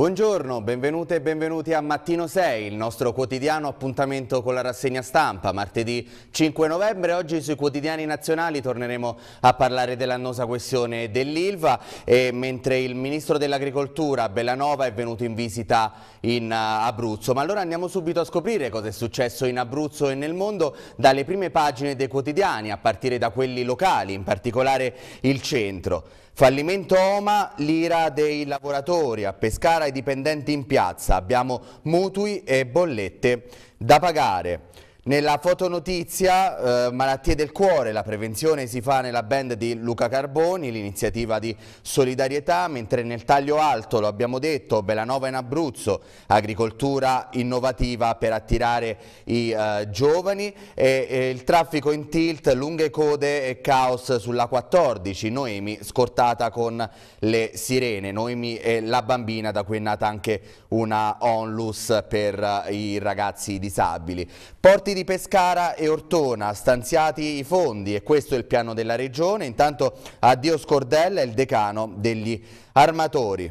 Buongiorno, benvenute e benvenuti a Mattino 6, il nostro quotidiano appuntamento con la rassegna stampa. Martedì 5 novembre, oggi sui quotidiani nazionali torneremo a parlare dell'annosa questione dell'Ilva e mentre il Ministro dell'Agricoltura Bellanova è venuto in visita in eh, Abruzzo. Ma allora andiamo subito a scoprire cosa è successo in Abruzzo e nel mondo dalle prime pagine dei quotidiani, a partire da quelli locali, in particolare il centro. Fallimento Oma, l'ira dei lavoratori, a Pescara i dipendenti in piazza, abbiamo mutui e bollette da pagare. Nella fotonotizia eh, malattie del cuore, la prevenzione si fa nella band di Luca Carboni, l'iniziativa di solidarietà, mentre nel taglio alto, lo abbiamo detto, Belanova in Abruzzo, agricoltura innovativa per attirare i eh, giovani, e, e il traffico in tilt, lunghe code e caos sulla 14, Noemi scortata con le sirene, Noemi è la bambina da cui è nata anche una onlus per eh, i ragazzi disabili. Porti di di Pescara e Ortona, stanziati i fondi e questo è il piano della regione. Intanto addio Scordella, il decano degli armatori.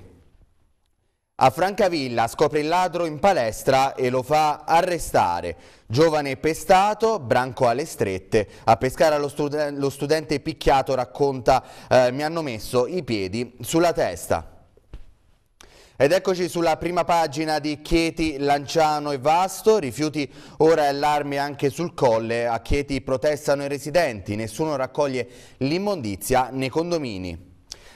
A Francavilla scopre il ladro in palestra e lo fa arrestare. Giovane pestato, branco alle strette. A Pescara lo, studen lo studente picchiato racconta eh, mi hanno messo i piedi sulla testa. Ed eccoci sulla prima pagina di Chieti, Lanciano e Vasto, rifiuti ora e allarmi anche sul colle, a Chieti protestano i residenti, nessuno raccoglie l'immondizia nei condomini.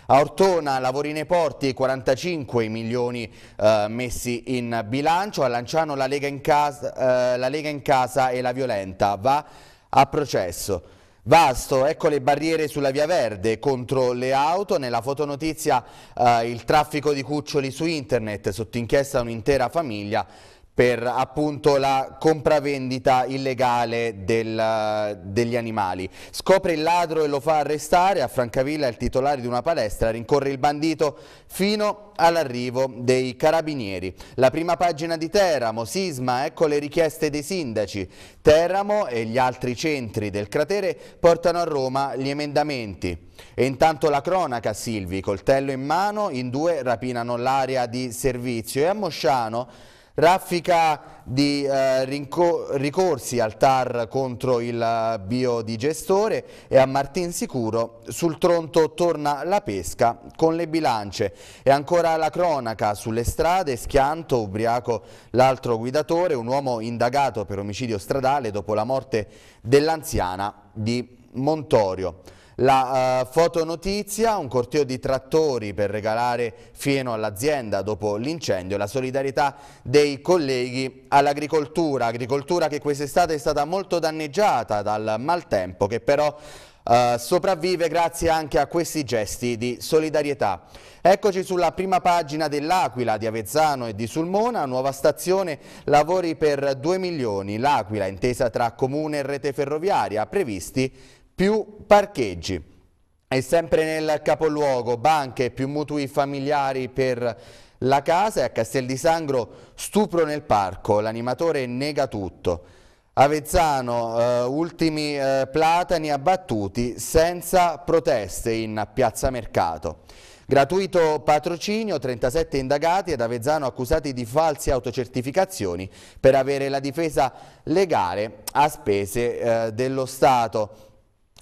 A Ortona lavori nei porti, 45 milioni eh, messi in bilancio, a Lanciano la Lega in casa, eh, la Lega in casa e la Violenta va a processo. Vasto, ecco le barriere sulla via verde contro le auto, nella fotonotizia eh, il traffico di cuccioli su internet, sotto inchiesta un'intera famiglia per appunto la compravendita illegale del, degli animali. Scopre il ladro e lo fa arrestare, a Francavilla il titolare di una palestra rincorre il bandito fino all'arrivo dei carabinieri. La prima pagina di Teramo, sisma, ecco le richieste dei sindaci. Teramo e gli altri centri del cratere portano a Roma gli emendamenti. E intanto la cronaca Silvi, coltello in mano, in due rapinano l'area di servizio e a Mosciano Raffica di eh, ricorsi al TAR contro il eh, biodigestore e a Martinsicuro sul Tronto torna la pesca con le bilance e ancora la cronaca sulle strade, schianto, ubriaco l'altro guidatore, un uomo indagato per omicidio stradale dopo la morte dell'anziana di Montorio. La eh, fotonotizia, un corteo di trattori per regalare fieno all'azienda dopo l'incendio, la solidarietà dei colleghi all'agricoltura, agricoltura che quest'estate è stata molto danneggiata dal maltempo che però Uh, sopravvive grazie anche a questi gesti di solidarietà. Eccoci sulla prima pagina dell'Aquila di Avezzano e di Sulmona, nuova stazione, lavori per 2 milioni. L'Aquila, intesa tra comune e rete ferroviaria, previsti più parcheggi. E sempre nel capoluogo, banche più mutui familiari per la casa e a Castel di Sangro stupro nel parco, l'animatore nega tutto. Avezzano, eh, ultimi eh, platani abbattuti senza proteste in Piazza Mercato. Gratuito patrocinio, 37 indagati ed Avezzano accusati di false autocertificazioni per avere la difesa legale a spese eh, dello Stato.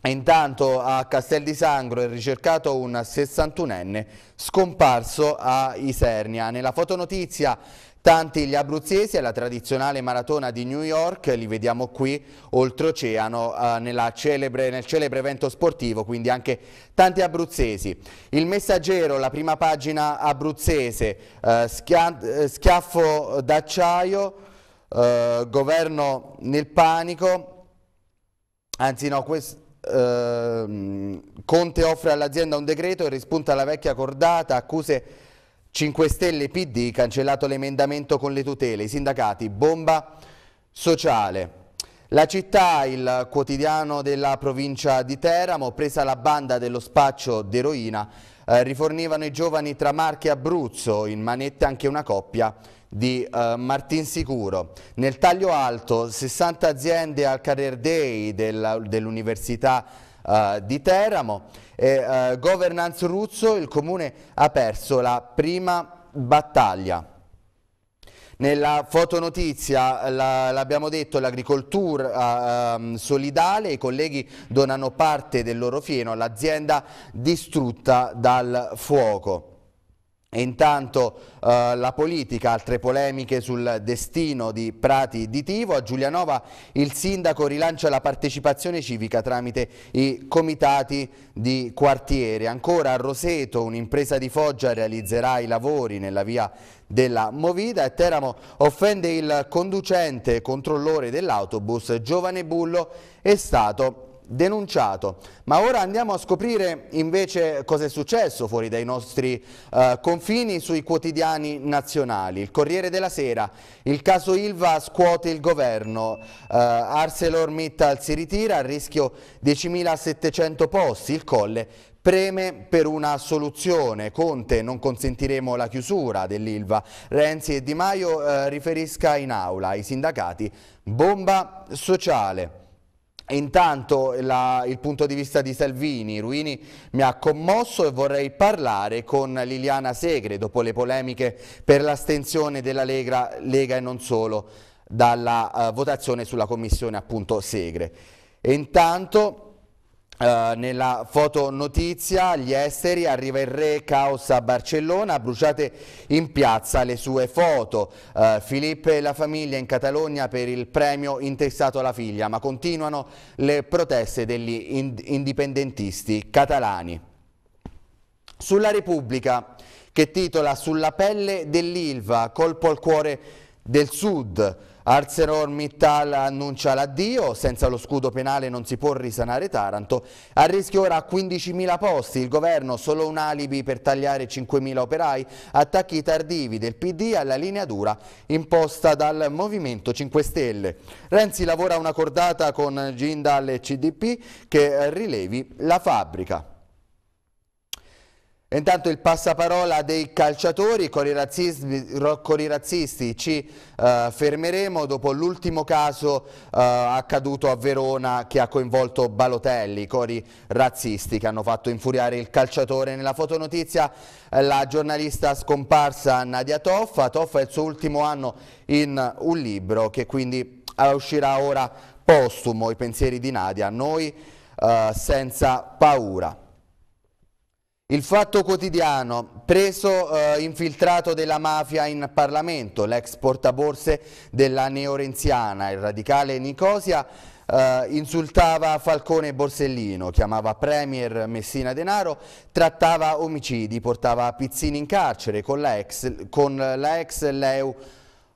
E intanto a Castel di Sangro è ricercato un 61enne scomparso a Isernia. Nella fotonotizia tanti gli abruzzesi la tradizionale maratona di New York, li vediamo qui oltreoceano eh, celebre, nel celebre evento sportivo, quindi anche tanti abruzzesi. Il messaggero, la prima pagina abruzzese, eh, schia eh, schiaffo d'acciaio, eh, governo nel panico, anzi no, questo Ehm, Conte offre all'azienda un decreto e rispunta la vecchia cordata, accuse 5 Stelle PD, cancellato l'emendamento con le tutele, i sindacati, bomba sociale. La città, il quotidiano della provincia di Teramo, presa la banda dello spaccio d'eroina, eh, rifornivano i giovani tra Marche e Abruzzo, in manette anche una coppia di eh, Martinsicuro. Nel taglio alto 60 aziende al Career Day dell'Università dell Uh, di Teramo e uh, Governance Ruzzo il comune ha perso la prima battaglia. Nella fotonotizia eh, l'abbiamo detto l'agricoltura eh, solidale, i colleghi donano parte del loro fieno all'azienda distrutta dal fuoco. E intanto eh, la politica, altre polemiche sul destino di Prati di Tivo. A Giulianova il sindaco rilancia la partecipazione civica tramite i comitati di quartiere. Ancora a Roseto un'impresa di Foggia realizzerà i lavori nella via della Movida e Teramo offende il conducente controllore dell'autobus Giovane Bullo è stato denunciato. Ma ora andiamo a scoprire invece cosa è successo fuori dai nostri eh, confini sui quotidiani nazionali. Il Corriere della Sera, il caso Ilva scuote il governo, eh, ArcelorMittal si ritira, a rischio 10.700 posti, il Colle Preme per una soluzione, Conte non consentiremo la chiusura dell'Ilva, Renzi e Di Maio eh, riferisca in aula ai sindacati bomba sociale. Intanto la, il punto di vista di Salvini, Ruini mi ha commosso e vorrei parlare con Liliana Segre dopo le polemiche per l'astensione della Lega, Lega, e non solo dalla uh, votazione sulla commissione appunto Segre. intanto Uh, nella fotonotizia gli esteri arriva il re caos a Barcellona bruciate in piazza le sue foto uh, eh, Filippo e la famiglia in Catalogna per il premio intestato alla figlia ma continuano le proteste degli ind indipendentisti catalani sulla Repubblica che titola sulla pelle dell'Ilva colpo al cuore del sud ArcelorMittal annuncia l'addio, senza lo scudo penale non si può risanare Taranto, a rischio ora 15.000 posti, il governo solo un alibi per tagliare 5.000 operai, attacchi tardivi del PD alla linea dura imposta dal Movimento 5 Stelle. Renzi lavora una cordata con Gindal e CDP che rilevi la fabbrica. Intanto il passaparola dei calciatori, con i razzisti, con i razzisti ci eh, fermeremo dopo l'ultimo caso eh, accaduto a Verona che ha coinvolto Balotelli, cori razzisti che hanno fatto infuriare il calciatore. Nella fotonotizia eh, la giornalista scomparsa Nadia Toffa, Toffa è il suo ultimo anno in un libro che quindi eh, uscirà ora postumo, i pensieri di Nadia, noi eh, senza paura. Il fatto quotidiano, preso eh, infiltrato della mafia in Parlamento, l'ex portaborse della neorenziana, il radicale Nicosia eh, insultava Falcone e Borsellino, chiamava Premier Messina Denaro, trattava omicidi, portava Pizzini in carcere con la ex, con la ex Leu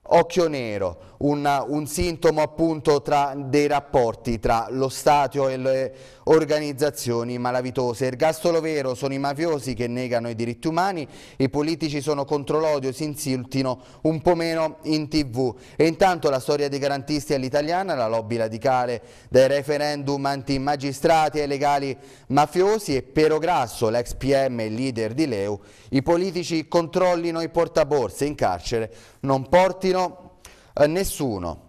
Occhio Nero un, un sintomo appunto dei rapporti tra lo Stato e le organizzazioni malavitose. Ergastolo vero sono i mafiosi che negano i diritti umani, i politici sono contro l'odio, si insultino un po' meno in tv. E intanto la storia dei garantisti all'italiana, la lobby radicale dai referendum anti-magistrati e legali mafiosi e Perograsso, l'ex PM e leader di Leu, i politici controllino i portaborse in carcere, non portino eh, nessuno.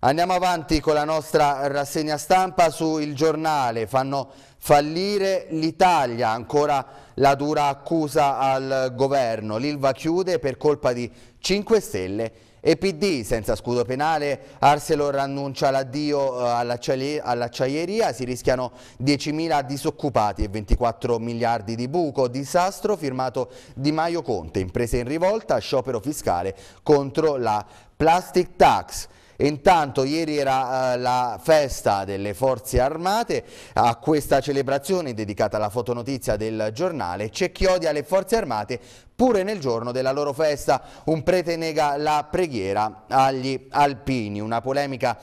Andiamo avanti con la nostra rassegna stampa su Il Giornale. Fanno fallire l'Italia, ancora la dura accusa al governo. L'Ilva chiude per colpa di 5 Stelle e PD senza scudo penale, Arcelor annuncia l'addio eh, all'acciaieria, si rischiano 10.000 disoccupati e 24 miliardi di buco, disastro firmato Di Maio Conte, imprese in rivolta, sciopero fiscale contro la plastic tax. Intanto ieri era uh, la festa delle forze armate, a questa celebrazione dedicata alla fotonotizia del giornale c'è chi odia le forze armate pure nel giorno della loro festa, un prete nega la preghiera agli alpini, una polemica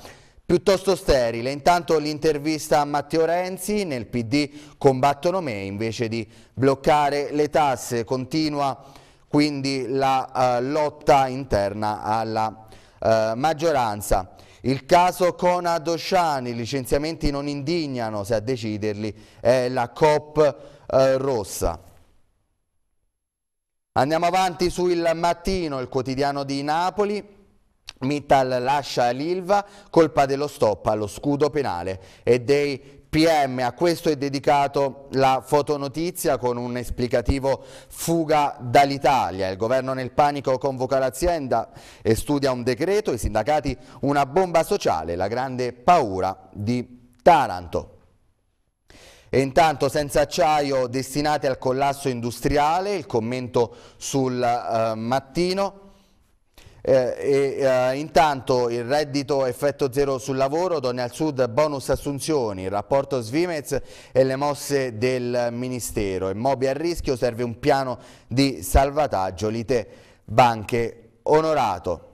piuttosto sterile. Intanto l'intervista a Matteo Renzi, nel PD combattono me invece di bloccare le tasse, continua quindi la uh, lotta interna alla eh, maggioranza. Il caso Cona Dosciani, licenziamenti non indignano, se a deciderli è la COP eh, rossa. Andiamo avanti sul Mattino, il quotidiano di Napoli. Mittal lascia l'Ilva, colpa dello stop allo scudo penale e dei PM, a questo è dedicato la fotonotizia con un esplicativo fuga dall'Italia. Il governo nel panico convoca l'azienda e studia un decreto, i sindacati una bomba sociale, la grande paura di Taranto. E intanto senza acciaio destinate al collasso industriale, il commento sul eh, mattino. Eh, eh, intanto il reddito effetto zero sul lavoro, donne al sud, bonus assunzioni, il rapporto Svimez e le mosse del Ministero. Immobili a rischio, serve un piano di salvataggio, lite banche onorato.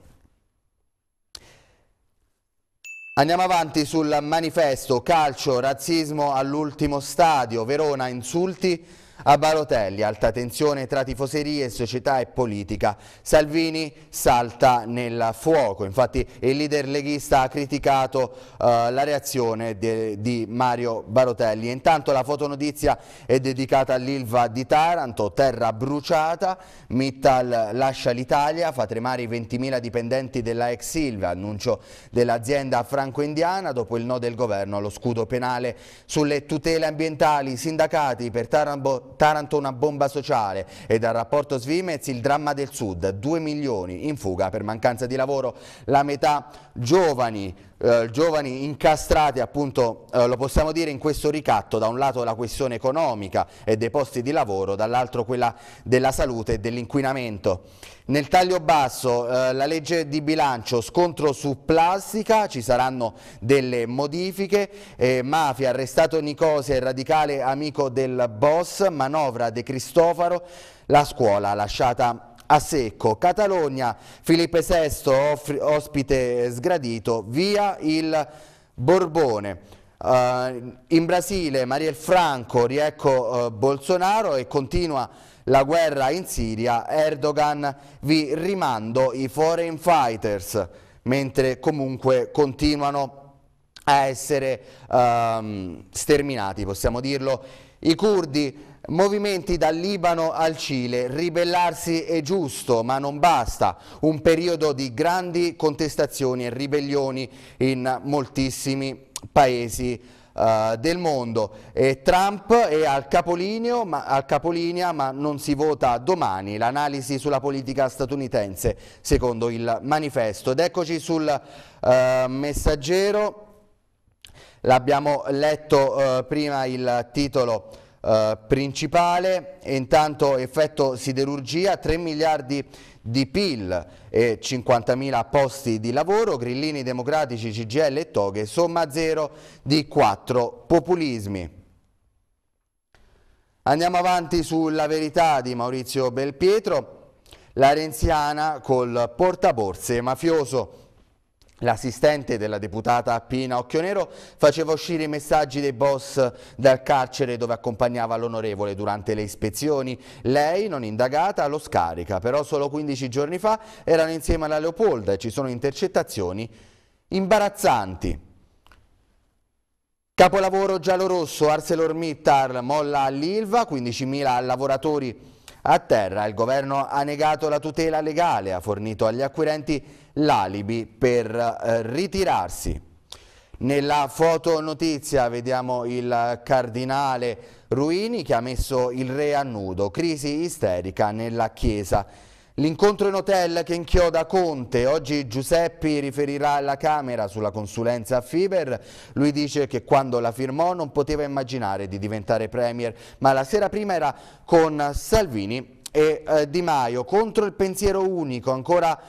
Andiamo avanti sul manifesto calcio, razzismo all'ultimo stadio, Verona insulti a Barotelli, alta tensione tra tifoserie, società e politica. Salvini salta nel fuoco. Infatti il leader leghista ha criticato eh, la reazione de, di Mario Barotelli. Intanto la fotonotizia è dedicata all'Ilva di Taranto, terra bruciata. Mittal lascia l'Italia, fa tremare i 20.000 dipendenti della ex Ilva, annuncio dell'azienda franco-indiana dopo il no del governo allo scudo penale sulle tutele ambientali. Sindacati per Taranto Taranto una bomba sociale e dal rapporto Svimez il dramma del sud, 2 milioni in fuga per mancanza di lavoro, la metà giovani eh, giovani incastrati appunto eh, lo possiamo dire in questo ricatto da un lato la questione economica e dei posti di lavoro dall'altro quella della salute e dell'inquinamento nel taglio basso eh, la legge di bilancio scontro su plastica ci saranno delle modifiche eh, mafia arrestato Nicosia il radicale amico del boss manovra De Cristofaro la scuola lasciata a secco. Catalogna, Filippo VI, ospite sgradito, via il Borbone. Uh, in Brasile Mariel Franco riecco uh, Bolsonaro e continua la guerra in Siria, Erdogan vi rimando i foreign fighters, mentre comunque continuano a essere uh, sterminati, possiamo dirlo, i curdi. Movimenti dal Libano al Cile, ribellarsi è giusto ma non basta, un periodo di grandi contestazioni e ribellioni in moltissimi paesi eh, del mondo. E Trump è al, ma, al capolinea ma non si vota domani, l'analisi sulla politica statunitense secondo il manifesto. Ed eccoci sul uh, messaggero, l'abbiamo letto uh, prima il titolo eh, principale intanto effetto siderurgia 3 miliardi di PIL e 50.000 posti di lavoro, grillini democratici, CGL e toghe, somma zero di 4 populismi. Andiamo avanti sulla verità di Maurizio Belpietro, la renziana col portaborse mafioso. L'assistente della deputata Pina Occhionero faceva uscire i messaggi dei boss dal carcere dove accompagnava l'onorevole durante le ispezioni. Lei, non indagata, lo scarica, però solo 15 giorni fa erano insieme alla Leopolda e ci sono intercettazioni imbarazzanti. Capolavoro giallo-rosso, ArcelorMittal molla all'Ilva, 15.000 lavoratori a terra il governo ha negato la tutela legale, ha fornito agli acquirenti l'alibi per eh, ritirarsi. Nella fotonotizia vediamo il cardinale Ruini che ha messo il re a nudo, crisi isterica nella chiesa. L'incontro in hotel che inchioda Conte, oggi Giuseppi riferirà alla Camera sulla consulenza a Fiber, lui dice che quando la firmò non poteva immaginare di diventare Premier, ma la sera prima era con Salvini e eh, Di Maio contro il pensiero unico, ancora eh,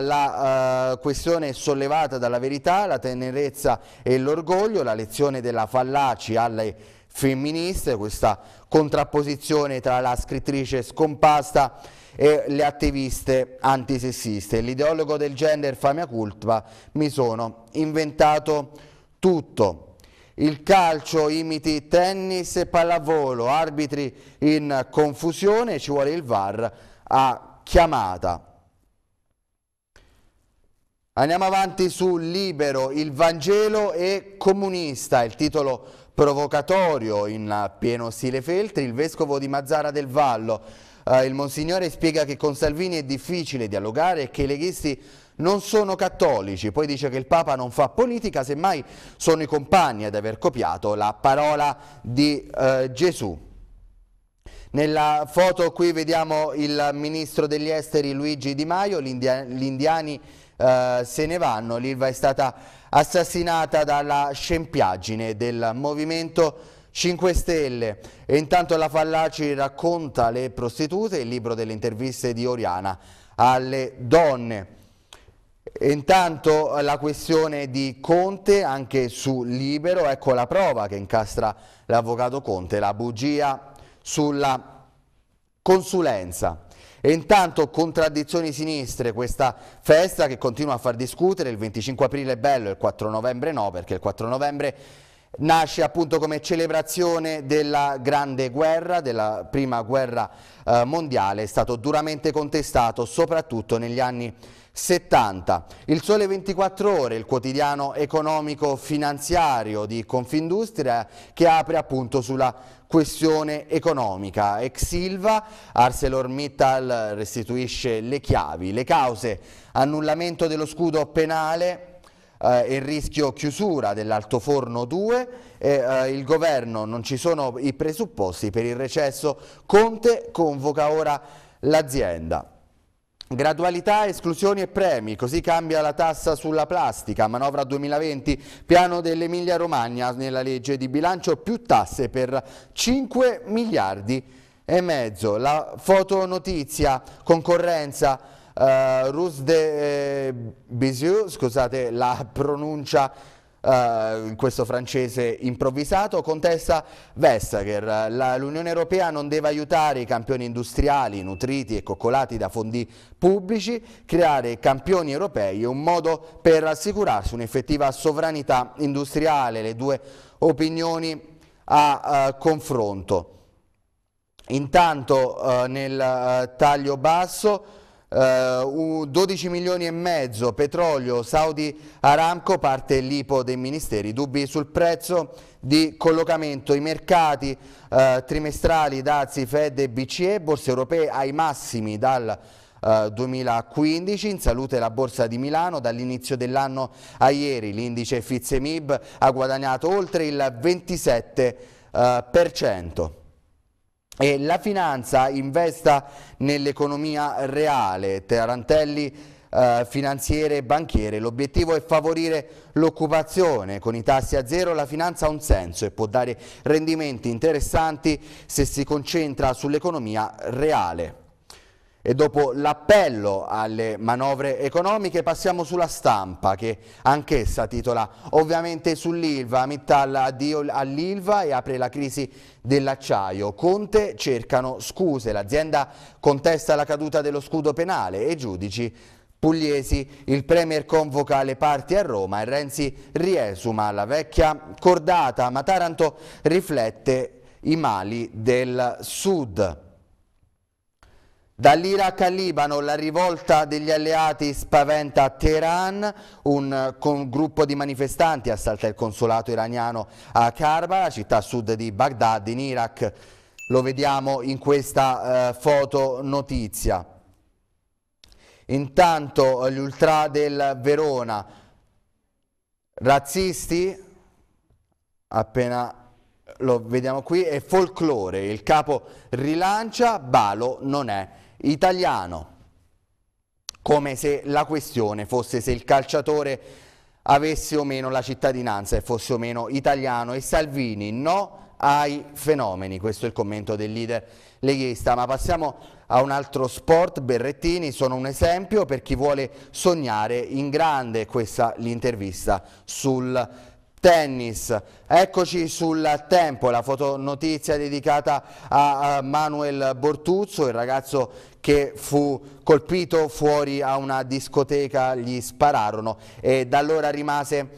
la eh, questione sollevata dalla verità, la tenerezza e l'orgoglio, la lezione della fallaci alle femministe, questa contrapposizione tra la scrittrice scompasta scomposta e le attiviste antisessiste. L'ideologo del gender Famia Cultva mi sono inventato tutto. Il calcio imiti tennis e pallavolo, arbitri in confusione, ci vuole il VAR a chiamata. Andiamo avanti su Libero, il Vangelo e comunista, il titolo provocatorio in pieno stile Feltri, il vescovo di Mazzara del Vallo eh, il Monsignore spiega che con Salvini è difficile dialogare e che i leghisti non sono cattolici, poi dice che il Papa non fa politica, semmai sono i compagni ad aver copiato la parola di eh, Gesù. Nella foto qui vediamo il ministro degli esteri Luigi Di Maio, gli india indiani eh, se ne vanno, l'Ilva è stata assassinata dalla scempiaggine del movimento 5 Stelle. E intanto la Fallaci racconta le prostitute, il libro delle interviste di Oriana alle donne. E intanto la questione di Conte anche su Libero, ecco la prova che incastra l'avvocato Conte, la bugia sulla consulenza. E intanto contraddizioni sinistre, questa festa che continua a far discutere, il 25 aprile è bello, il 4 novembre no, perché il 4 novembre nasce appunto come celebrazione della Grande Guerra, della Prima Guerra eh, Mondiale, è stato duramente contestato soprattutto negli anni 70. Il Sole 24 Ore, il quotidiano economico-finanziario di Confindustria che apre appunto sulla questione economica. Ex Silva, ArcelorMittal restituisce le chiavi, le cause, annullamento dello scudo penale, eh, il rischio chiusura dell'altoforno 2, eh, il governo non ci sono i presupposti per il recesso, Conte convoca ora l'azienda. Gradualità, esclusioni e premi, così cambia la tassa sulla plastica, manovra 2020, piano dell'Emilia Romagna nella legge di bilancio, più tasse per 5 miliardi e mezzo. La fotonotizia, concorrenza, Uh, Rus de eh, Bizieu, scusate la pronuncia Uh, questo francese improvvisato, contessa Vestager. L'Unione Europea non deve aiutare i campioni industriali nutriti e coccolati da fondi pubblici, creare campioni europei è un modo per assicurarsi un'effettiva sovranità industriale, le due opinioni a uh, confronto. Intanto uh, nel taglio basso Uh, eh, 12 milioni e mezzo, petrolio, Saudi Aramco, parte l'IPO dei ministeri, dubbi sul prezzo di collocamento, i mercati uh, trimestrali, dazi, Fed e BCE, borse europee ai massimi dal Uh, eh, 2015, in salute la borsa di Milano dall'inizio dell'anno a ieri l'indice Fizemib ha guadagnato oltre il 27%. Uh, e la finanza investa nell'economia reale. Tarantelli eh, finanziere e banchiere. L'obiettivo è favorire l'occupazione. Con i tassi a zero la finanza ha un senso e può dare rendimenti interessanti se si concentra sull'economia reale. E dopo l'appello alle manovre economiche passiamo sulla stampa che anch'essa titola ovviamente sull'Ilva, Mittal addio all'Ilva e apre la crisi dell'acciaio. Conte cercano scuse, l'azienda contesta la caduta dello scudo penale e giudici pugliesi. Il Premier convoca le parti a Roma e Renzi riesuma la vecchia cordata, ma Taranto riflette i mali del Sud. Dall'Iraq al Libano la rivolta degli alleati spaventa Teheran, un, un, gruppo di manifestanti assalta il consolato iraniano a Karbala, città sud di Baghdad in Iraq. Lo vediamo in questa eh, foto notizia. Intanto gli ultra del Verona, razzisti, appena lo vediamo qui, e folklore, il capo rilancia, Balo non è italiano, come se la questione fosse se il calciatore avesse o meno la cittadinanza e fosse o meno italiano e Salvini no ai fenomeni, questo è il commento del leader leghista, ma passiamo a un altro sport, Berrettini, sono un esempio per chi vuole sognare in grande, questa l'intervista sul Tennis, eccoci sul tempo, la fotonotizia dedicata a Manuel Bortuzzo, il ragazzo che fu colpito fuori a una discoteca, gli spararono e da allora rimase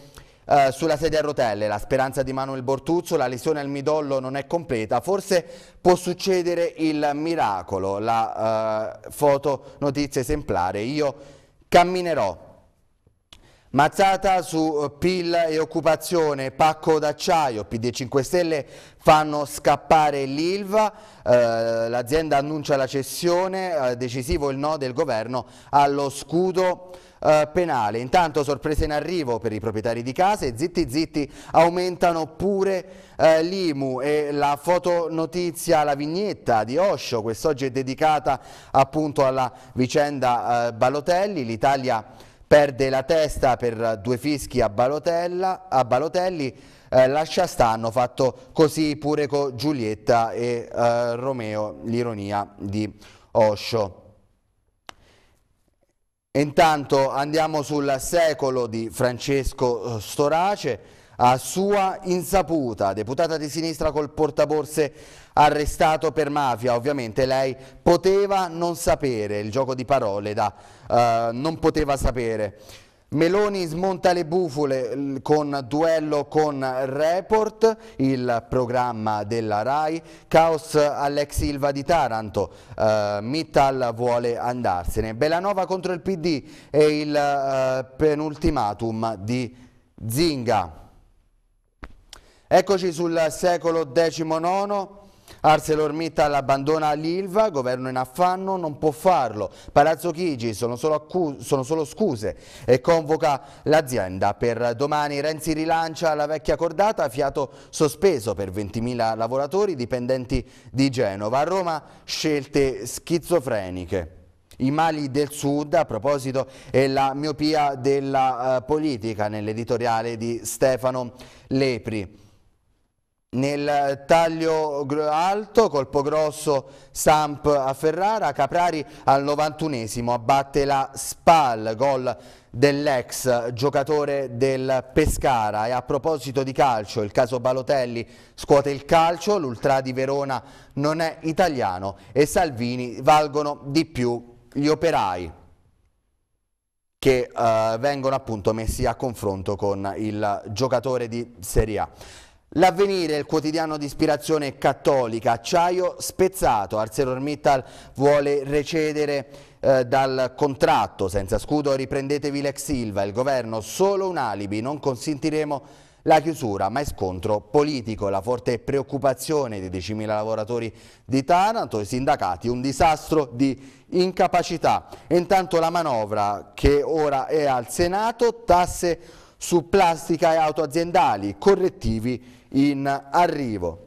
eh, sulla sedia a rotelle. La speranza di Manuel Bortuzzo, la lesione al midollo non è completa, forse può succedere il miracolo, la eh, fotonotizia esemplare, io camminerò Mazzata su eh, PIL e occupazione, pacco d'acciaio, PD 5 Stelle fanno scappare l'ILVA, eh, l'azienda annuncia la cessione, eh, decisivo il no del governo allo scudo eh, penale. Intanto sorprese in arrivo per i proprietari di case, zitti zitti aumentano pure eh, l'IMU e la fotonotizia, la vignetta di Osho, quest'oggi è dedicata appunto alla vicenda eh, Balotelli, l'Italia perde la testa per due fischi a, a Balotelli, eh, lascia sta, hanno fatto così pure con Giulietta e eh, Romeo, l'ironia di Osho. Intanto andiamo sul secolo di Francesco eh, Storace, a sua insaputa, deputata di sinistra col portaborse arrestato per mafia, ovviamente lei poteva non sapere il gioco di parole da eh, non poteva sapere. Meloni smonta le bufole con duello con Report, il programma della RAI, caos all'ex Silva di Taranto, eh, Mittal vuole andarsene, Bellanova contro il PD e il eh, penultimatum di Zinga. Eccoci sul secolo XIX, ArcelorMittal abbandona l'Ilva, governo in affanno, non può farlo. Palazzo Chigi sono solo, sono solo scuse e convoca l'azienda. Per domani Renzi rilancia la vecchia cordata, fiato sospeso per 20.000 lavoratori dipendenti di Genova. A Roma scelte schizofreniche i mali del sud a proposito e la miopia della uh, politica nell'editoriale di Stefano Lepri. Nel taglio alto, colpo grosso, Samp a Ferrara, Caprari al 91esimo abbatte la Spal, gol dell'ex giocatore del Pescara e a proposito di calcio il caso Balotelli scuote il calcio, l'ultra di Verona non è italiano e Salvini valgono di più gli operai che eh, vengono appunto messi a confronto con il giocatore di Serie A. L'avvenire, il quotidiano di ispirazione cattolica, acciaio spezzato, ArcelorMittal vuole recedere eh, dal contratto, senza scudo riprendetevi l'ex Silva, il governo solo un alibi, non consentiremo la chiusura, ma è scontro politico, la forte preoccupazione dei 10.000 lavoratori di Taranto, i sindacati, un disastro di incapacità. E intanto la manovra che ora è al Senato, tasse su plastica e auto aziendali, correttivi in arrivo.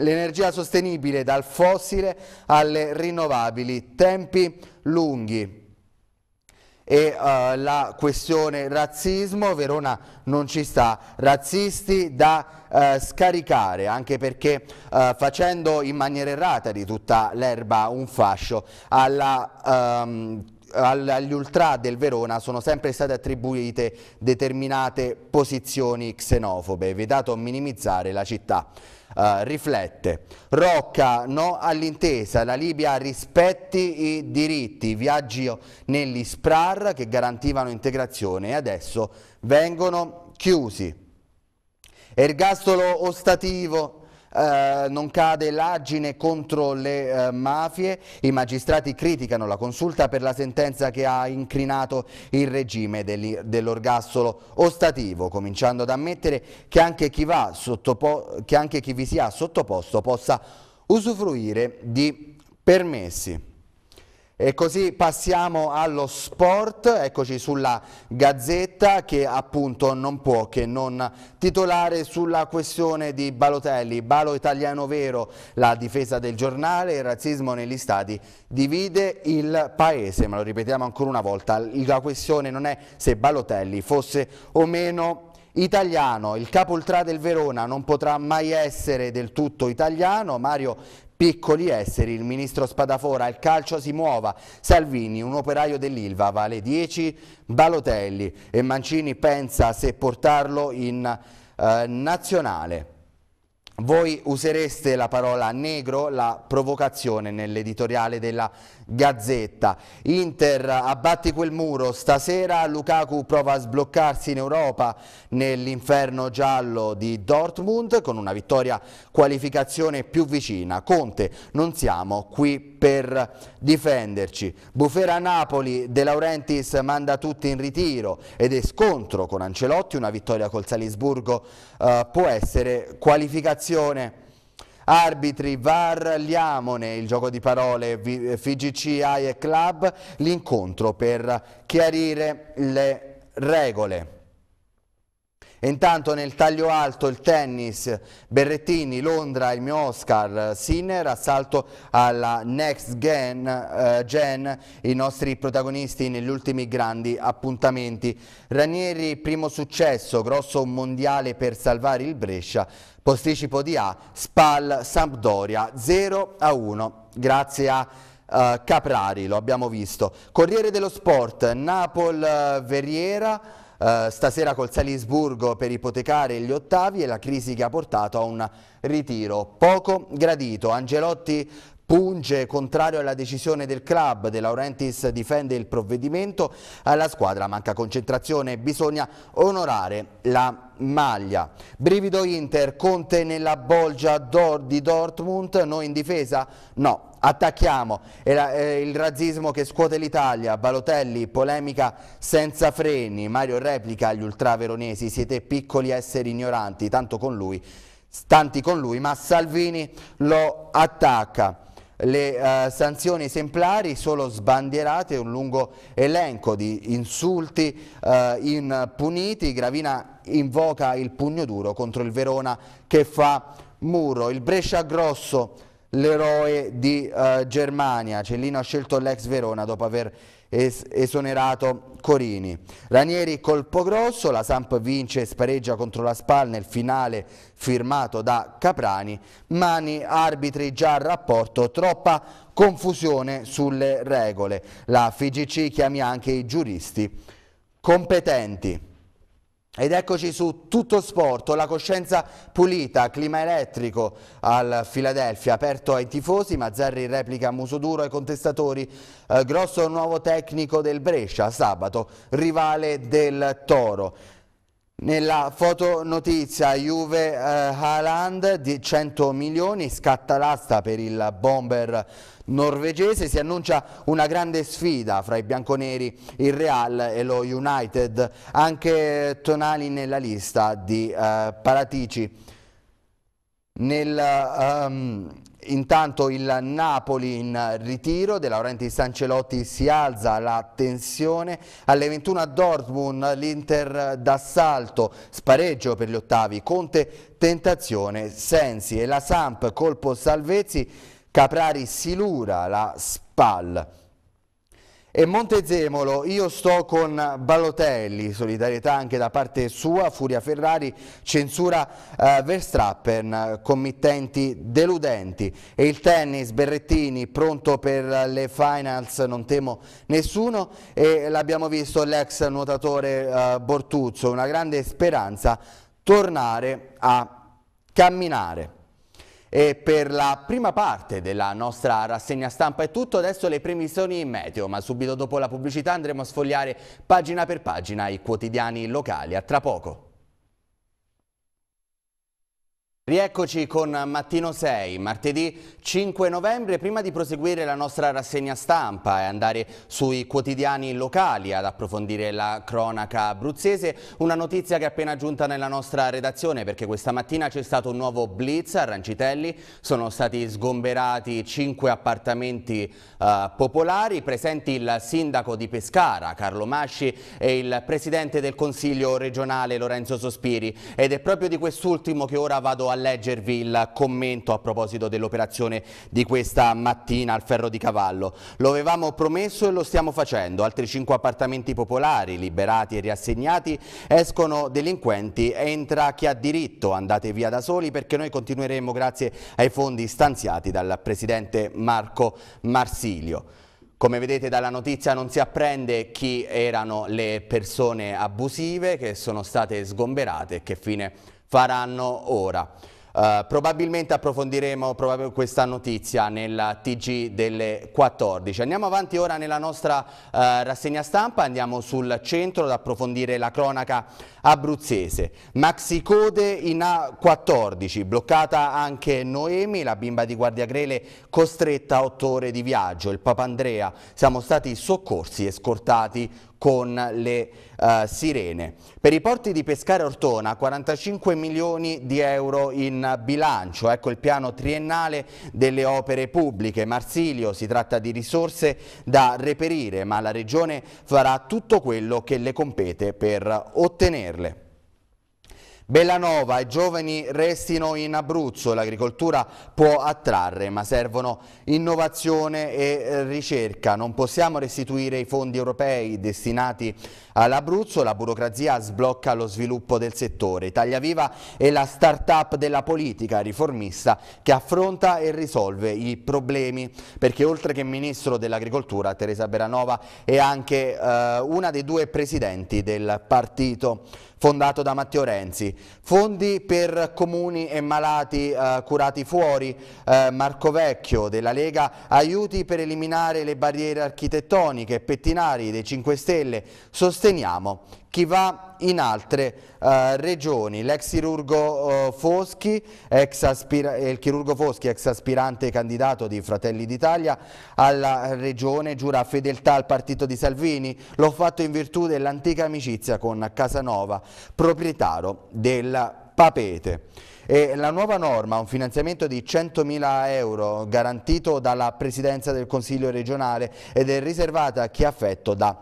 L'energia sostenibile dal fossile alle rinnovabili, tempi lunghi e uh, la questione razzismo, Verona non ci sta, razzisti da uh, scaricare anche perché uh, facendo in maniera errata di tutta l'erba un fascio alla um, agli ultra del Verona sono sempre state attribuite determinate posizioni xenofobe, vietato minimizzare la città. Uh, riflette. Rocca no all'intesa, la Libia rispetti i diritti, viaggi negli SPRAR che garantivano integrazione e adesso vengono chiusi. Ergastolo ostativo, eh, non cade l'argine contro le eh, mafie, i magistrati criticano la consulta per la sentenza che ha incrinato il regime dell'orgassolo ostativo, cominciando ad ammettere che anche chi, va che anche chi vi sia sottoposto possa usufruire di permessi. E così passiamo allo sport, eccoci sulla Gazzetta che appunto non può che non titolare sulla questione di Balotelli, balo italiano vero, la difesa del giornale, il razzismo negli stadi divide il paese, ma lo ripetiamo ancora una volta, la questione non è se Balotelli fosse o meno italiano, il capo ultra del Verona non potrà mai essere del tutto italiano, Mario Piccoli esseri, il ministro Spadafora, il calcio si muova, Salvini, un operaio dell'Ilva, vale 10 Balotelli e Mancini pensa se portarlo in eh, nazionale. Voi usereste la parola negro, la provocazione nell'editoriale della Gazzetta. Inter abbatti quel muro, stasera Lukaku prova a sbloccarsi in Europa nell'inferno giallo di Dortmund con una vittoria qualificazione più vicina. Conte, non siamo qui per difenderci. Bufera Napoli, De Laurentiis manda tutti in ritiro ed è scontro con Ancelotti, una vittoria col Salisburgo eh, può essere qualificazione più arbitri, VAR, Liamone, il gioco di parole, FGC, AIE Club, l'incontro per chiarire le regole. E intanto nel taglio alto il tennis, Berrettini, Londra, il mio Oscar, Sinner, assalto alla Next Gen, eh, Gen i nostri protagonisti negli ultimi grandi appuntamenti. Ranieri, primo successo, grosso mondiale per salvare il Brescia, posticipo di A, Spal, Sampdoria 0-1. a Grazie a... Eh, Caprari, lo abbiamo visto. Corriere dello Sport, Napoli-Verriera eh, veriera eh, stasera col Salisburgo per ipotecare gli ottavi e la crisi che ha portato a un ritiro poco gradito. Angelotti punge contrario alla decisione del club, De Laurentiis difende il provvedimento, alla squadra manca concentrazione, bisogna onorare la maglia. Brivido Inter, Conte nella bolgia di Dortmund, noi in difesa? No, attacchiamo, è, la, è il razzismo che scuote l'Italia, Balotelli, polemica senza freni, Mario replica agli ultraveronesi, siete piccoli esseri ignoranti, tanto con lui, tanti con lui, ma Salvini lo attacca le uh, sanzioni esemplari solo sbandierate un lungo elenco di insulti uh, impuniti, Gravina invoca il pugno duro contro il Verona che fa muro, il Brescia Grosso l'eroe di eh, Germania. Cellino ha scelto l'ex Verona dopo aver es esonerato Corini. Ranieri colpo grosso, la Samp vince e spareggia contro la Spal nel finale firmato da Caprani. Mani, arbitri già a rapporto, troppa confusione sulle regole. La FIGC chiami anche i giuristi competenti. Ed eccoci su Tutto Sport, la coscienza pulita, clima elettrico al Filadelfia, aperto ai tifosi, Mazzarri replica a muso duro ai contestatori, eh, grosso nuovo tecnico del Brescia, sabato, rivale del Toro. Nella fotonotizia Juve eh, Haaland di 100 milioni, scatta l'asta per il bomber norvegese, si annuncia una grande sfida fra i bianconeri, il Real e lo United, anche Tonali nella lista di eh, Paratici. Nel, um, Intanto il Napoli in ritiro, De Laurenti Sancelotti si alza la tensione, alle 21 a Dortmund l'Inter d'assalto, spareggio per gli ottavi, Conte tentazione, Sensi e la Samp colpo Salvezzi, Caprari silura la SPAL. E Montezemolo, io sto con Balotelli, solidarietà anche da parte sua, Furia Ferrari, censura eh, Verstrappen, committenti deludenti. E il tennis, Berrettini, pronto per le finals, non temo nessuno. E l'abbiamo visto l'ex nuotatore eh, Bortuzzo, una grande speranza, tornare a camminare. E per la prima parte della nostra rassegna stampa è tutto, adesso le previsioni in meteo, ma subito dopo la pubblicità andremo a sfogliare pagina per pagina i quotidiani locali. A tra poco. Rieccoci con Mattino 6, martedì 5 novembre. Prima di proseguire la nostra rassegna stampa e andare sui quotidiani locali ad approfondire la cronaca abruzzese, una notizia che è appena giunta nella nostra redazione perché questa mattina c'è stato un nuovo blitz a Rancitelli. Sono stati sgomberati cinque appartamenti eh, popolari, presenti il sindaco di Pescara, Carlo Masci, e il presidente del Consiglio regionale, Lorenzo Sospiri. Ed è proprio di quest'ultimo che ora vado a leggervi il commento a proposito dell'operazione di questa mattina al Ferro di Cavallo. Lo avevamo promesso e lo stiamo facendo. Altri cinque appartamenti popolari, liberati e riassegnati, escono delinquenti, entra chi ha diritto, andate via da soli perché noi continueremo grazie ai fondi stanziati dal Presidente Marco Marsilio. Come vedete dalla notizia non si apprende chi erano le persone abusive che sono state sgomberate e che fine faranno ora. Uh, probabilmente approfondiremo probabil questa notizia nel TG delle 14. Andiamo avanti ora nella nostra uh, rassegna stampa, andiamo sul centro ad approfondire la cronaca abruzzese. Maxi code in A14, bloccata anche Noemi, la bimba di Guardia Grele costretta a otto ore di viaggio. Il Papa Andrea siamo stati soccorsi e scortati con le uh, sirene. Per i porti di Pescara Ortona 45 milioni di euro in bilancio, ecco il piano triennale delle opere pubbliche. Marsilio si tratta di risorse da reperire ma la Regione farà tutto quello che le compete per ottenerle. Bellanova e giovani restino in Abruzzo, l'agricoltura può attrarre ma servono innovazione e ricerca, non possiamo restituire i fondi europei destinati all'Abruzzo, la burocrazia sblocca lo sviluppo del settore, Italia Viva è la start-up della politica riformista che affronta e risolve i problemi, perché oltre che Ministro dell'Agricoltura Teresa Bellanova è anche eh, una dei due presidenti del partito fondato da Matteo Renzi. Fondi per comuni e malati eh, curati fuori, eh, Marco Vecchio della Lega, aiuti per eliminare le barriere architettoniche, pettinari dei 5 Stelle, sosteniamo chi va in altre eh, regioni. L'ex chirurgo, eh, Foschi, ex eh, chirurgo Foschi, ex aspirante candidato di Fratelli d'Italia alla regione, giura fedeltà al partito di Salvini. L'ho fatto in virtù dell'antica amicizia con Casanova, proprietario del Papete. E la nuova norma, un finanziamento di 100.000 euro garantito dalla Presidenza del Consiglio regionale ed è riservata a chi è affetto da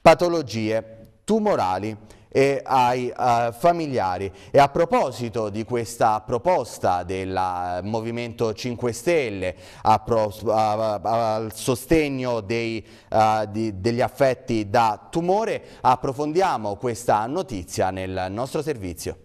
patologie tumorali e ai uh, familiari. E a proposito di questa proposta del eh, Movimento 5 Stelle a pro, a, a, al sostegno dei, uh, di, degli affetti da tumore, approfondiamo questa notizia nel nostro servizio.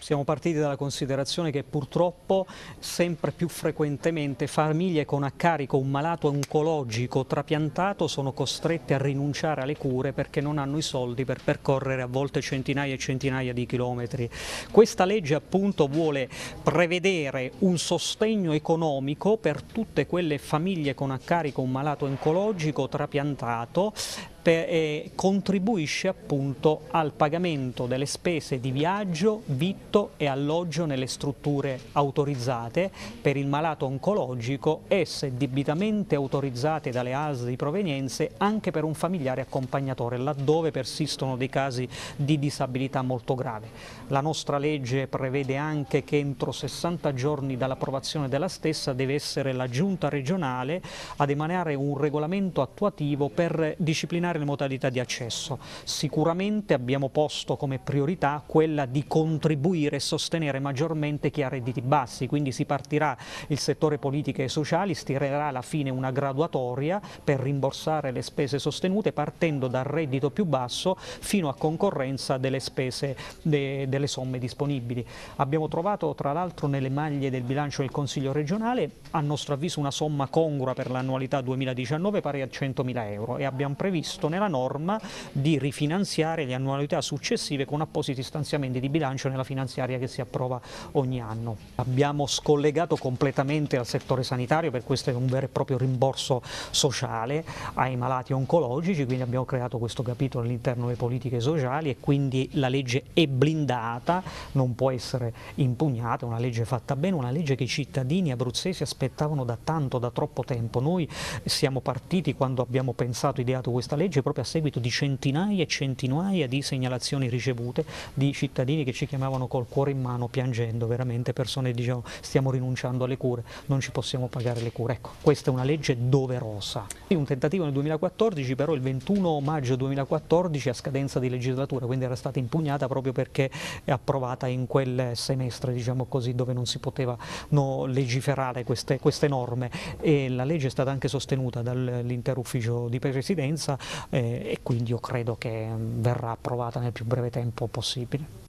Siamo partiti dalla considerazione che purtroppo sempre più frequentemente famiglie con a carico un malato oncologico trapiantato sono costrette a rinunciare alle cure perché non hanno i soldi per percorrere a volte centinaia e centinaia di chilometri. Questa legge appunto vuole prevedere un sostegno economico per tutte quelle famiglie con a carico un malato oncologico trapiantato per, eh, contribuisce appunto al pagamento delle spese di viaggio, vitto e alloggio nelle strutture autorizzate per il malato oncologico e se debitamente autorizzate dalle ASL di provenienza anche per un familiare accompagnatore laddove persistono dei casi di disabilità molto grave. La nostra legge prevede anche che entro 60 giorni dall'approvazione della stessa deve essere la giunta regionale ad emanare un regolamento attuativo per disciplinare le modalità di accesso. Sicuramente abbiamo posto come priorità quella di contribuire e sostenere maggiormente chi ha redditi bassi, quindi si partirà il settore politiche e sociali, stirerà alla fine una graduatoria per rimborsare le spese sostenute partendo dal reddito più basso fino a concorrenza delle spese de, della delle somme disponibili. Abbiamo trovato tra l'altro nelle maglie del bilancio del Consiglio regionale a nostro avviso una somma congrua per l'annualità 2019 pari a 100.000 euro e abbiamo previsto nella norma di rifinanziare le annualità successive con appositi stanziamenti di bilancio nella finanziaria che si approva ogni anno. Abbiamo scollegato completamente al settore sanitario per questo è un vero e proprio rimborso sociale ai malati oncologici, quindi abbiamo creato questo capitolo all'interno delle politiche sociali e quindi la legge è blindata violata, non può essere impugnata, è una legge fatta bene, una legge che i cittadini abruzzesi aspettavano da tanto, da troppo tempo. Noi siamo partiti quando abbiamo pensato, ideato questa legge proprio a seguito di centinaia e centinaia di segnalazioni ricevute di cittadini che ci chiamavano col cuore in mano piangendo, veramente persone che dicevano stiamo rinunciando alle cure, non ci possiamo pagare le cure. Ecco, questa è una legge doverosa. Un tentativo nel 2014, però il 21 maggio 2014 a scadenza di legislatura, quindi era stata impugnata proprio perché approvata in quel semestre diciamo così, dove non si potevano legiferare queste, queste, norme e la legge è stata anche sostenuta dall'intero ufficio di presidenza eh, e quindi io credo che mm, verrà approvata nel più breve tempo possibile.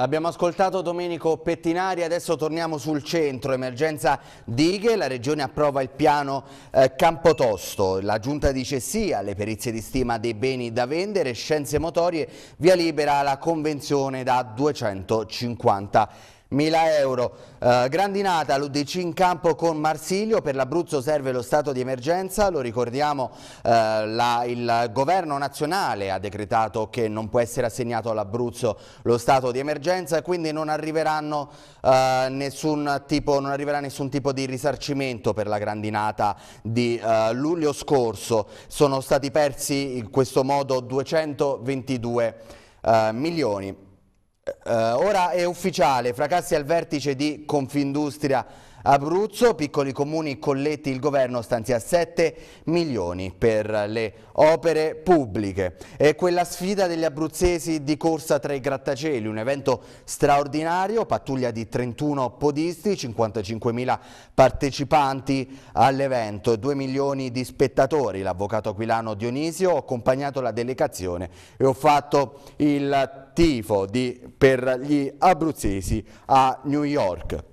Abbiamo ascoltato Domenico Pettinari, adesso torniamo sul centro, emergenza dighe, la regione approva il piano eh, Campotosto, la giunta dice sì alle perizie di stima dei beni da vendere, scienze motorie, via libera alla convenzione da 250 euro mila euro. Eh, grandinata l'Udc in campo con Marsilio, per l'Abruzzo serve lo stato di emergenza, lo ricordiamo eh, la, il governo nazionale ha decretato che non può essere assegnato all'Abruzzo lo stato di emergenza e quindi non, eh, nessun tipo, non, arriverà nessun tipo di risarcimento per la grandinata di eh, luglio scorso. Sono stati persi in questo modo 222 eh, milioni. Eh, ora è ufficiale, fracassi al vertice di Confindustria Abruzzo, piccoli comuni colletti, il governo stanzia 7 milioni per le opere pubbliche. E quella sfida degli abruzzesi di corsa tra i grattacieli, un evento straordinario, pattuglia di 31 podisti, 55 mila partecipanti all'evento, 2 milioni di spettatori. L'avvocato aquilano Dionisio ha accompagnato la delegazione e ho fatto il tifo di, per gli abruzzesi a New York.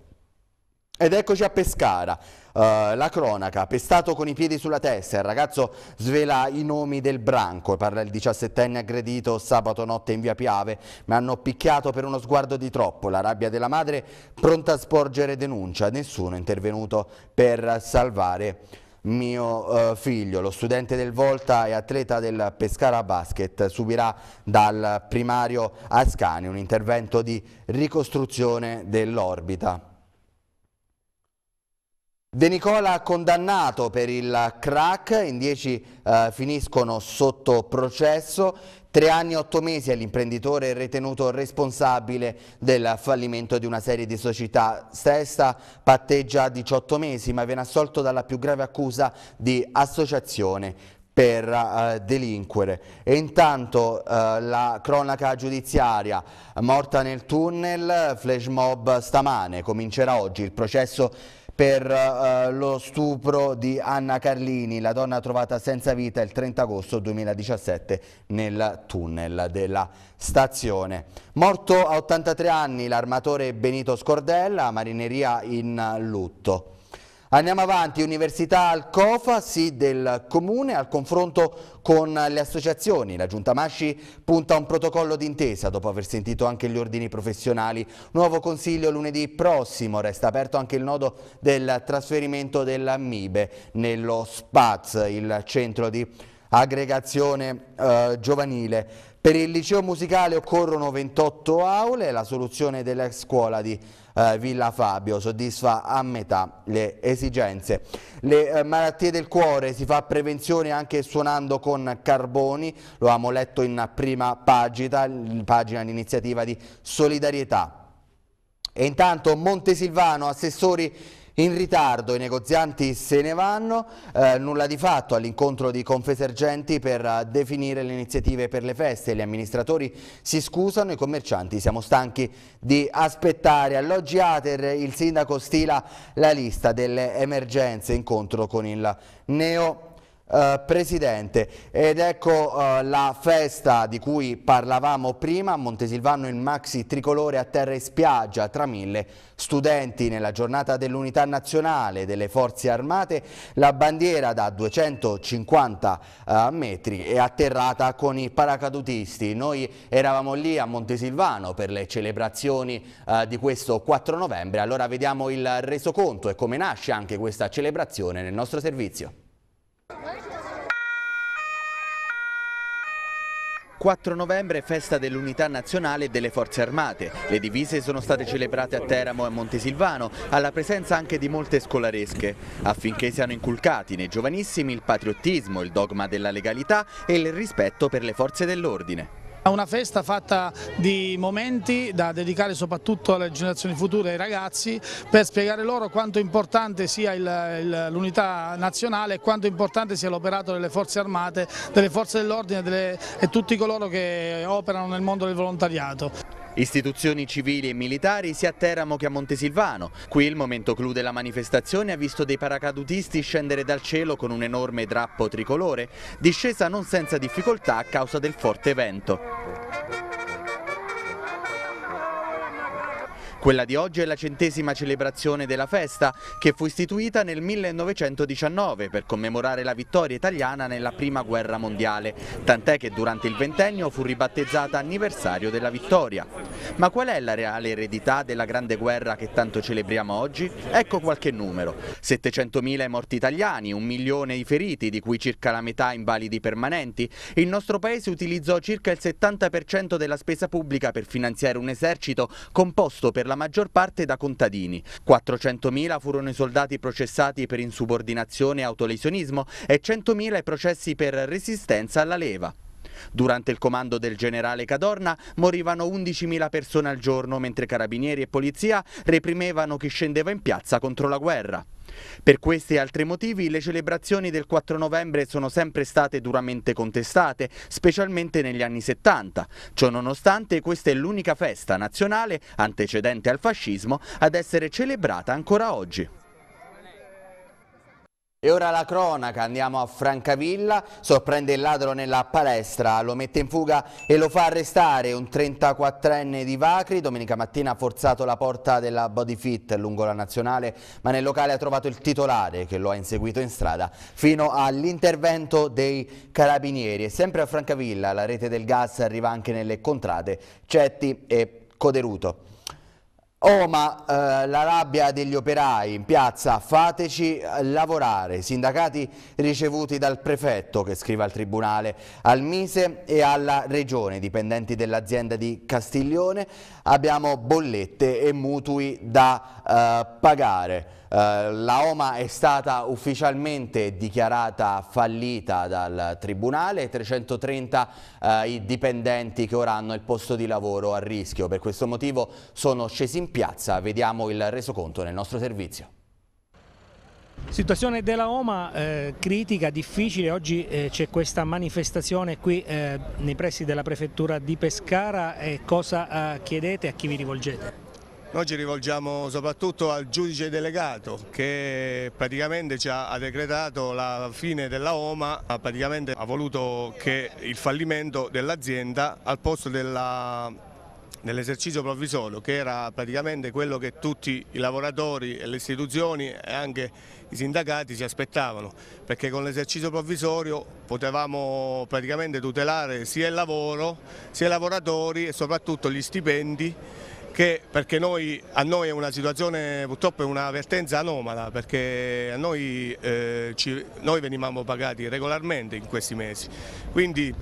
Ed eccoci a Pescara, uh, la cronaca, pestato con i piedi sulla testa, il ragazzo svela i nomi del branco, parla il 17enne aggredito sabato notte in via Piave, mi hanno picchiato per uno sguardo di troppo, la rabbia della madre pronta a sporgere denuncia, nessuno è intervenuto per salvare mio eh, figlio, lo studente del Volta e atleta del Pescara Basket, subirà dal primario Ascani un intervento di ricostruzione dell'orbita. De Nicola condannato per il crack, in dieci eh, finiscono sotto processo, Tre anni e otto mesi è l'imprenditore ritenuto responsabile del fallimento di una serie di società. Stessa patteggia 18 mesi ma viene assolto dalla più grave accusa di associazione per eh, delinquere. E intanto eh, la cronaca giudiziaria, morta nel tunnel, flash mob stamane, comincerà oggi il processo per eh, lo stupro di Anna Carlini, la donna trovata senza vita il 30 agosto 2017 nel tunnel della stazione. Morto a 83 anni l'armatore Benito Scordella, marineria in lutto. Andiamo avanti, Università Alcofa, sì del Comune, al confronto con le associazioni. La Giunta Masci punta a un protocollo d'intesa dopo aver sentito anche gli ordini professionali. Nuovo consiglio lunedì prossimo, resta aperto anche il nodo del trasferimento della nello SPAZ, il centro di aggregazione eh, giovanile. Per il liceo musicale occorrono 28 aule, la soluzione della scuola di eh, Villa Fabio, soddisfa a metà le esigenze. Le eh, malattie del cuore si fa prevenzione anche suonando con carboni, lo abbiamo letto in prima pagina, pagina di iniziativa di solidarietà. E intanto Montesilvano, assessori in ritardo, i negozianti se ne vanno, eh, nulla di fatto all'incontro di Confesergenti per eh, definire le iniziative per le feste, gli amministratori si scusano, i commercianti siamo stanchi di aspettare. All'oggi Ater il sindaco stila la lista delle emergenze, incontro con il neo Uh, Presidente, ed ecco uh, la festa di cui parlavamo prima, Montesilvano in maxi tricolore a terra e spiaggia tra mille studenti nella giornata dell'unità nazionale delle forze armate, la bandiera da 250 uh, eh, metri è atterrata con i paracadutisti. Noi eravamo lì a Montesilvano per le celebrazioni di questo 4 novembre, allora vediamo il resoconto e come nasce anche questa celebrazione nel nostro servizio. 4 novembre festa dell'unità nazionale e delle forze armate. Le divise sono state celebrate a Teramo e Montesilvano, alla presenza anche di molte scolaresche, affinché siano inculcati nei giovanissimi il patriottismo, il dogma della legalità e il rispetto per le forze dell'ordine. È una festa fatta di momenti da dedicare soprattutto alle generazioni future, ai ragazzi, per spiegare loro quanto importante sia l'unità nazionale e quanto importante sia l'operato delle forze armate, delle forze dell'ordine e tutti coloro che operano nel mondo del volontariato. Istituzioni civili e militari sia a Teramo che a Montesilvano. Qui il momento clou della manifestazione ha visto dei paracadutisti scendere dal cielo con un enorme drappo tricolore, discesa non senza difficoltà a causa del forte vento. Quella di oggi è la centesima celebrazione della festa, che fu istituita nel 1919 per commemorare la vittoria italiana nella Prima Guerra Mondiale, tant'è che durante il ventennio fu ribattezzata anniversario della vittoria. Ma qual è la reale eredità della Grande Guerra che tanto celebriamo oggi? Ecco qualche numero. 700.000 morti italiani, un milione i feriti, di cui circa la metà invalidi permanenti. Il nostro paese utilizzò circa il 70% della spesa pubblica per finanziare un esercito composto per la la maggior parte da contadini. 400.000 furono i soldati processati per insubordinazione e autolesionismo e 100.000 i processi per resistenza alla leva. Durante il comando del generale Cadorna morivano 11.000 persone al giorno mentre carabinieri e polizia reprimevano chi scendeva in piazza contro la guerra. Per questi e altri motivi le celebrazioni del 4 novembre sono sempre state duramente contestate, specialmente negli anni 70. Ciononostante questa è l'unica festa nazionale, antecedente al fascismo, ad essere celebrata ancora oggi. E ora la cronaca, andiamo a Francavilla, sorprende il ladro nella palestra, lo mette in fuga e lo fa arrestare un 34enne di Vacri, domenica mattina ha forzato la porta della Body Fit lungo la nazionale, ma nel locale ha trovato il titolare che lo ha inseguito in strada fino all'intervento dei carabinieri. E sempre a Francavilla la rete del gas arriva anche nelle contrade Cetti e Coderuto. Oma, oh, eh, la rabbia degli operai in piazza, fateci eh, lavorare. Sindacati ricevuti dal prefetto che scrive al Tribunale, al Mise e alla Regione, dipendenti dell'azienda di Castiglione, abbiamo bollette e mutui da eh, pagare. Eh, la Oma è stata ufficialmente dichiarata fallita dal Tribunale, 330 eh, i dipendenti che ora hanno il posto di lavoro a rischio. Per questo motivo sono scesi in piazza, vediamo il resoconto nel nostro servizio. Situazione della Oma eh, critica, difficile, oggi eh, c'è questa manifestazione qui eh, nei pressi della prefettura di Pescara, eh, cosa eh, chiedete e a chi vi rivolgete? Noi ci rivolgiamo soprattutto al giudice delegato che praticamente ci ha decretato la fine della OMA, praticamente ha voluto che il fallimento dell'azienda al posto dell'esercizio dell provvisorio che era praticamente quello che tutti i lavoratori e le istituzioni e anche i sindacati si aspettavano perché con l'esercizio provvisorio potevamo praticamente tutelare sia il lavoro sia i lavoratori e soprattutto gli stipendi che perché noi, a noi è una situazione purtroppo è una vertenza anomala perché noi, eh, ci, noi venivamo pagati regolarmente in questi mesi, quindi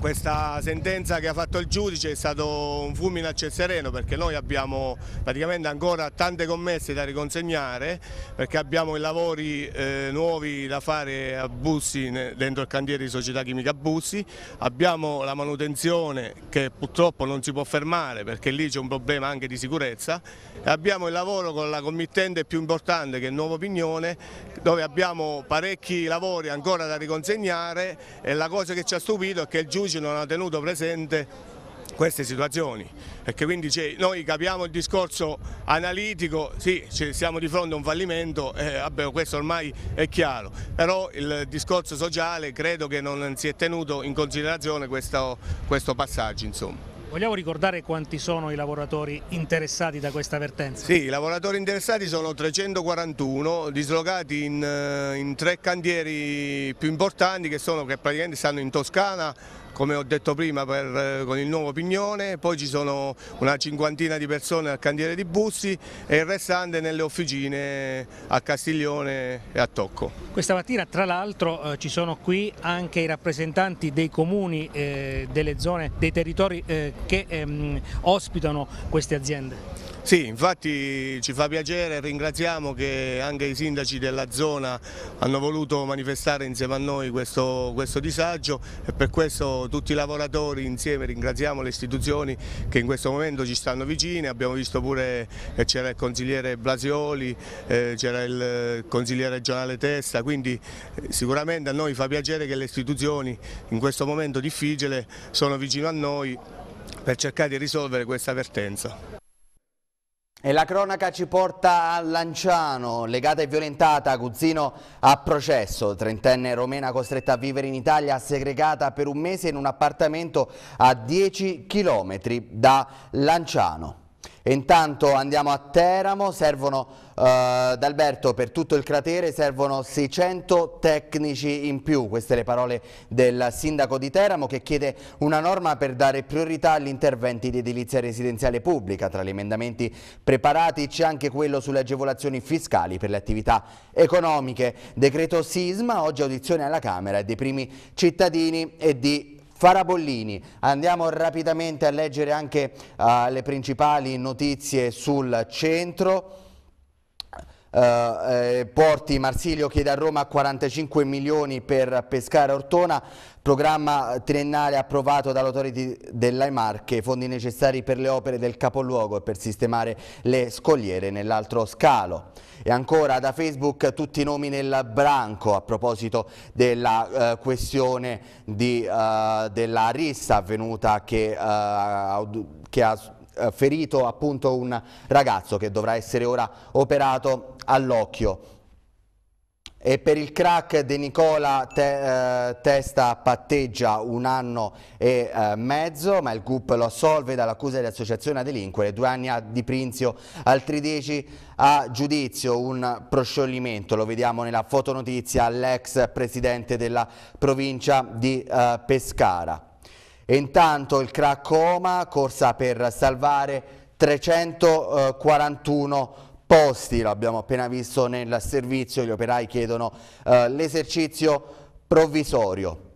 questa sentenza che ha fatto il giudice è stato un fulmine a ciel sereno perché noi abbiamo praticamente ancora tante commesse da riconsegnare perché abbiamo i lavori eh, nuovi da fare a Bussi dentro il cantiere di Società Chimica Bussi, abbiamo la manutenzione che purtroppo non si può fermare perché lì c'è un problema anche di sicurezza e abbiamo il lavoro con la committente più importante che è il Nuovo Pignone dove abbiamo parecchi lavori ancora da riconsegnare e la cosa che ci ha stupito è che il giudice giudici non ha tenuto presente queste situazioni perché quindi cioè, noi capiamo il discorso analitico, sì siamo di fronte a un fallimento, eh, vabbè, questo ormai è chiaro, però il discorso sociale credo che non si è tenuto in considerazione questo, questo passaggio insomma. Vogliamo ricordare quanti sono i lavoratori interessati da questa vertenza? Sì, i lavoratori interessati sono 341, dislocati in, eh, in tre cantieri più importanti che, sono, che praticamente stanno in Toscana, come ho detto prima per, eh, con il nuovo Pignone, poi ci sono una cinquantina di persone al cantiere di Bussi e il restante nelle officine a Castiglione e a Tocco. Questa mattina tra l'altro eh, ci sono qui anche i rappresentanti dei comuni, eh, delle zone, dei territori eh, che ehm, ospitano queste aziende. Sì, infatti ci fa piacere, e ringraziamo che anche i sindaci della zona hanno voluto manifestare insieme a noi questo, questo disagio e per questo tutti i lavoratori insieme ringraziamo le istituzioni che in questo momento ci stanno vicine, abbiamo visto pure che eh, c'era il consigliere Blasioli, eh, c'era il consigliere regionale Testa, quindi eh, sicuramente a noi fa piacere che le istituzioni in questo momento difficile sono vicine a noi per cercare di risolvere questa vertenza. E la cronaca ci porta a Lanciano, legata e violentata, Guzzino a processo, trentenne romena costretta a vivere in Italia, segregata per un mese in un appartamento a 10 km da Lanciano intanto andiamo a Teramo, servono eh, ad per tutto il cratere, servono 600 tecnici in più, queste le parole del sindaco di Teramo che chiede una norma per dare priorità agli interventi di edilizia residenziale pubblica, tra gli emendamenti preparati c'è anche quello sulle agevolazioni fiscali per le attività economiche, decreto sisma, oggi audizione alla Camera e dei primi cittadini e di Farabollini. Andiamo rapidamente a leggere anche uh, le principali notizie sul centro. Uh, eh, Porti Marsilio chiede a Roma 45 milioni per pescare Ortona programma triennale approvato dall'autority delle Marche, fondi necessari per le opere del capoluogo e per sistemare le scogliere nell'altro scalo. E ancora da Facebook tutti i nomi nel branco a proposito della eh, questione di, eh, della rissa avvenuta che, eh, che ha eh, ferito appunto un ragazzo che dovrà essere ora operato all'occhio. E per il crack De Nicola te, eh, Testa patteggia un anno e eh, mezzo, ma il GUP lo assolve dall'accusa di associazione a delinquere, due anni a Di Prinzio, altri dieci a giudizio, un proscioglimento, lo vediamo nella fotonotizia all'ex presidente della provincia di eh, Pescara. E intanto il crack Oma, corsa per salvare 341 posti, l'abbiamo appena visto nel servizio, gli operai chiedono eh, l'esercizio provvisorio.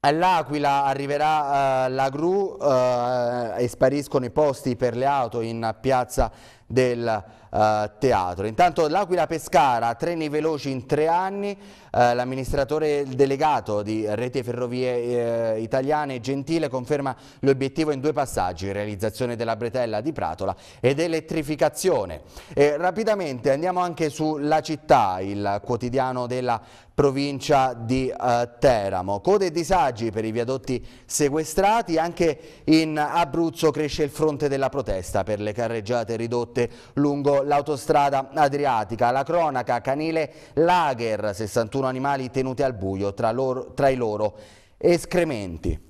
All'Aquila arriverà eh, la gru eh, e spariscono i posti per le auto in piazza del eh, teatro. Intanto l'Aquila Pescara, treni veloci in tre anni, eh, l'amministratore delegato di Rete Ferrovie eh, Italiane Gentile conferma l'obiettivo in due passaggi, realizzazione della bretella di Pratola ed elettrificazione. E rapidamente andiamo anche sulla città, il quotidiano della provincia di eh, Teramo. Code e disagi per i viadotti sequestrati, anche in Abruzzo cresce il fronte della protesta per le carreggiate ridotte condotte lungo l'autostrada Adriatica. La cronaca Canile Lager, 61 animali tenuti al buio tra, loro, tra i loro escrementi.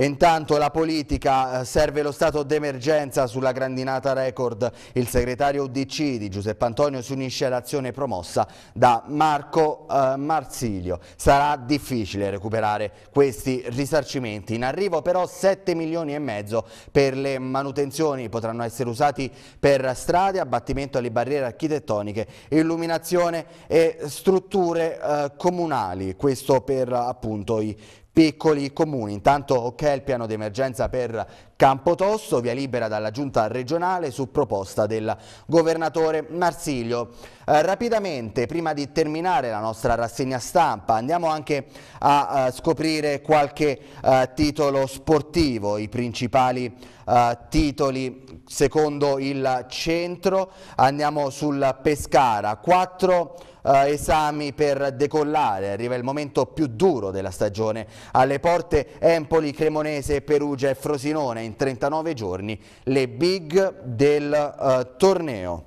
E intanto la politica eh, serve lo stato d'emergenza sulla grandinata record. Il segretario UDC di Giuseppe Antonio si unisce all'azione promossa da Marco eh, Marsilio. Sarà difficile recuperare questi risarcimenti. In arrivo però 7 milioni e mezzo per le manutenzioni. Potranno essere usati per strade, abbattimento alle barriere architettoniche, illuminazione e strutture eh, comunali. Questo per appunto i piccoli comuni. Intanto ok il piano d'emergenza per Campotosto, via libera dalla giunta regionale su proposta del governatore Marsiglio. Eh, rapidamente, prima di terminare la nostra rassegna stampa, andiamo anche a, a eh, scoprire qualche uh, titolo sportivo, i principali uh, titoli secondo il centro. Andiamo sul Pescara, quattro eh, esami per decollare, arriva il momento più duro della stagione. Alle porte Empoli, Cremonese, Perugia e Frosinone in 39 giorni le big del eh, torneo.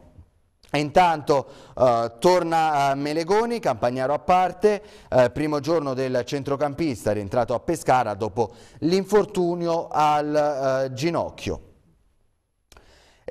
E intanto eh, torna eh, Melegoni, Campagnaro a parte, eh, primo giorno del centrocampista rientrato a Pescara dopo l'infortunio al eh, ginocchio.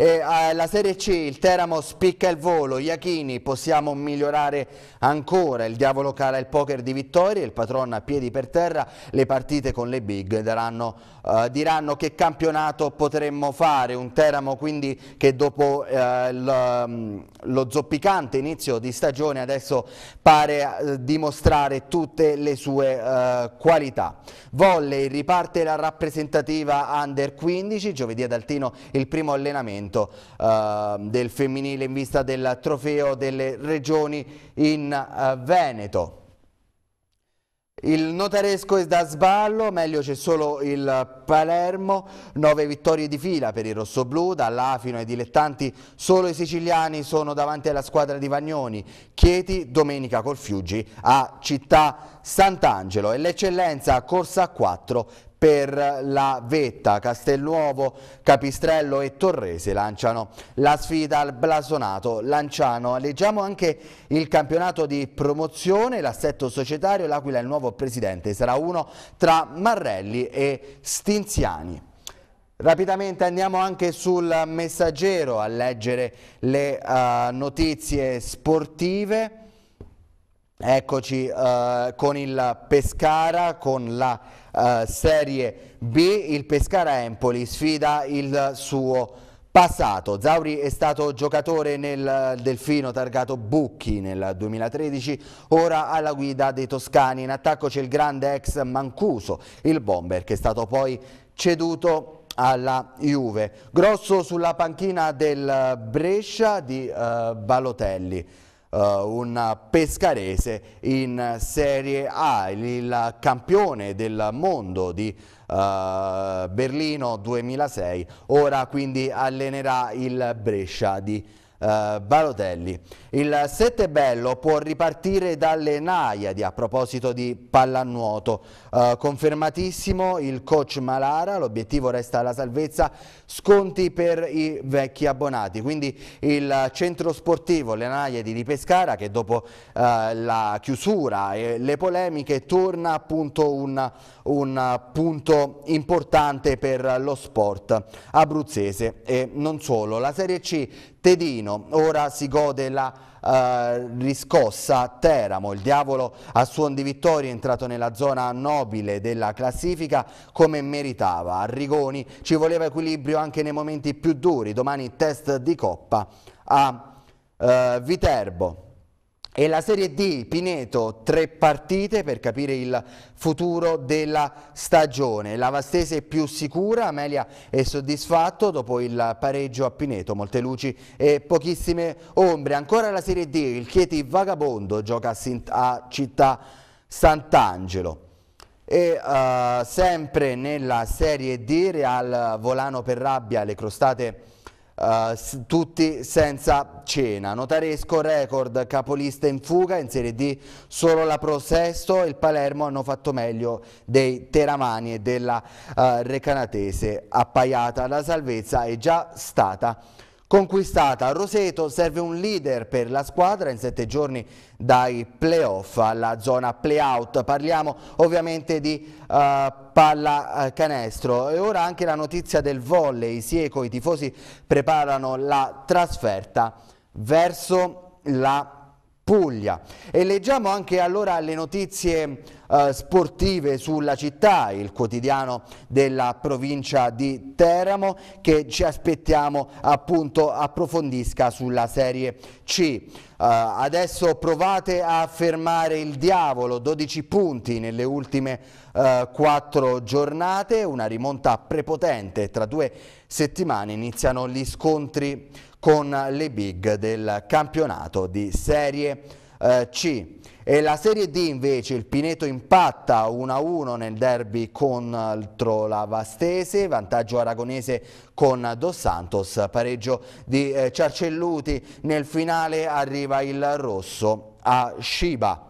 E alla eh, Serie C il Teramo spicca il volo, Iachini possiamo migliorare ancora, il diavolo cala il poker di vittorie, il patron a piedi per terra, le partite con le big daranno, eh, diranno che campionato potremmo fare, un Teramo quindi che dopo eh, mm, lo, zoppicante inizio di stagione adesso pare eh, dimostrare tutte le sue eh, qualità. Volley riparte la rappresentativa Under 15, giovedì ad Altino il primo allenamento appuntamento eh, del femminile in vista del trofeo delle regioni in eh, Veneto. Il notaresco è da sballo, meglio c'è solo il Palermo, nove vittorie di fila per i rossoblù, dall'Afino ai dilettanti solo i siciliani sono davanti alla squadra di Vagnoni, Chieti domenica col Fiuggi a Città Sant'Angelo e l'eccellenza corsa a 4 per la vetta. Castelnuovo, Capistrello e Torrese lanciano la sfida al blasonato Lanciano. Leggiamo anche il campionato di promozione, l'assetto societario, l'Aquila è il nuovo presidente, sarà uno tra Marrelli e Stinziani. Rapidamente andiamo anche sul messaggero a leggere le uh, notizie sportive. Eccoci uh, con il Pescara, con la eh, Serie B, il Pescara Empoli sfida il suo passato. Zauri è stato giocatore nel Delfino targato Bucchi nel 2013, ora alla guida dei Toscani. In attacco c'è il grande ex Mancuso, il bomber, che è stato poi ceduto alla Juve. Grosso sulla panchina del Brescia di eh, Balotelli. Uh, un pescarese in Serie A, il campione del mondo di uh, Berlino 2006, ora quindi allenerà il Brescia di eh, Balotelli. Il bello può ripartire dalle Naiadi a proposito di pallanuoto. Eh, confermatissimo il coach Malara, l'obiettivo resta la salvezza, sconti per i vecchi abbonati. Quindi il centro sportivo, le Naiadi di Pescara che dopo eh, la chiusura e le polemiche torna appunto un, un punto importante per lo sport abruzzese e non solo. La Serie C Tedino Torino, ora si gode la eh, riscossa a Teramo, il diavolo a suon di vittoria è entrato nella zona nobile della classifica come meritava, a Rigoni ci voleva equilibrio anche nei momenti più duri, domani test di Coppa a eh, Viterbo. E la Serie D, Pineto, tre partite per capire il futuro della stagione. La Vastese è più sicura, Amelia è soddisfatto dopo il pareggio a Pineto, molte luci e pochissime ombre. Ancora la Serie D, il Chieti Vagabondo gioca a Città Sant'Angelo. E uh, sempre nella Serie D, Real Volano per rabbia, le crostate Uh, tutti senza cena. Notaresco record capolista in fuga in Serie D, solo la Pro Sesto e il Palermo hanno fatto meglio dei Teramani e della uh, Recanatese. Appaiata la salvezza è già stata conquistata. A Roseto serve un leader per la squadra in sette giorni dai playoff alla zona playout. Parliamo ovviamente di uh, eh, pallacanestro eh, e ora anche la notizia del volley. Sieco, i tifosi preparano la trasferta verso la Puglia. E leggiamo anche allora le notizie eh, sportive sulla città, il quotidiano della provincia di Teramo che ci aspettiamo appunto approfondisca sulla serie C. Uh, adesso provate a fermare il diavolo, 12 punti nelle ultime uh, eh, 4 giornate, una rimonta prepotente, tra due settimane iniziano gli scontri con le big del campionato di Serie uh, C. E la Serie D invece il Pineto impatta 1-1 nel derby contro la Vastese, vantaggio aragonese con Dos Santos, pareggio di eh, Ciarcelluti, nel finale arriva il rosso a Sciba.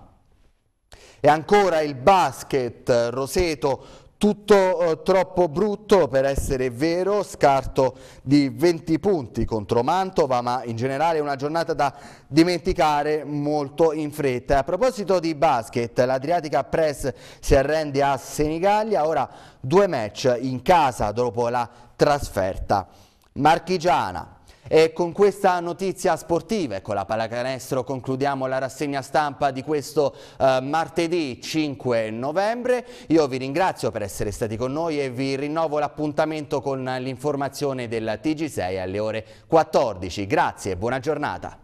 E ancora il basket, Roseto tutto eh, troppo brutto per essere vero, scarto di 20 punti contro Mantova, ma in generale una giornata da dimenticare molto in fretta. A proposito di basket, l'Adriatica Press si arrende a Senigallia, ora due match in casa dopo la trasferta marchigiana. E con questa notizia sportiva e con la pallacanestro concludiamo la rassegna stampa di questo eh, martedì 5 novembre. Io vi ringrazio per essere stati con noi e vi rinnovo l'appuntamento con l'informazione del TG6 alle ore 14. Grazie e buona giornata.